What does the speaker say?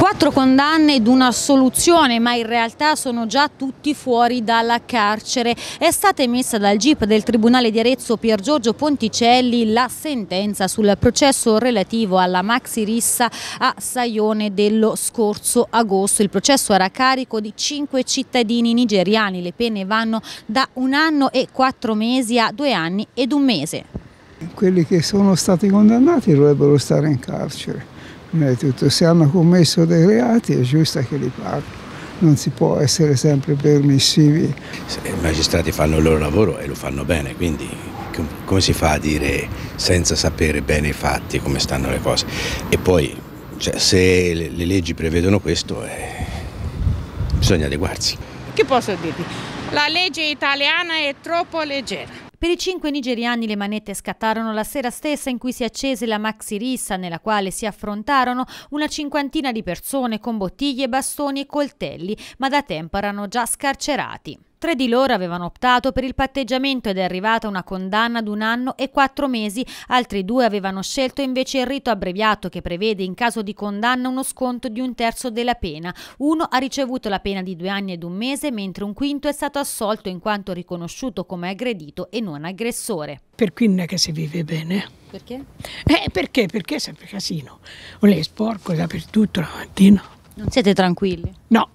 Quattro condanne ed una soluzione, ma in realtà sono già tutti fuori dalla carcere. È stata emessa dal GIP del Tribunale di Arezzo Pier Giorgio Ponticelli la sentenza sul processo relativo alla maxi rissa a Saione dello scorso agosto. Il processo era a carico di cinque cittadini nigeriani. Le pene vanno da un anno e quattro mesi a due anni ed un mese. Quelli che sono stati condannati dovrebbero stare in carcere tutto. Se hanno commesso dei reati è giusto che li paghi. Non si può essere sempre permissivi. I magistrati fanno il loro lavoro e lo fanno bene, quindi come si fa a dire senza sapere bene i fatti come stanno le cose? E poi cioè, se le leggi prevedono questo eh, bisogna adeguarsi. Che posso dirvi? La legge italiana è troppo leggera. Per i cinque nigeriani le manette scattarono la sera stessa in cui si accese la maxi rissa nella quale si affrontarono una cinquantina di persone con bottiglie, bastoni e coltelli, ma da tempo erano già scarcerati. Tre di loro avevano optato per il patteggiamento ed è arrivata una condanna ad un anno e quattro mesi, altri due avevano scelto invece il rito abbreviato che prevede in caso di condanna uno sconto di un terzo della pena. Uno ha ricevuto la pena di due anni ed un mese, mentre un quinto è stato assolto in quanto riconosciuto come aggredito e non aggressore. Per cui non è che si vive bene. Perché? Eh, perché? Perché è sempre casino. O lei è sporco dappertutto la mattina. Non siete tranquilli? No.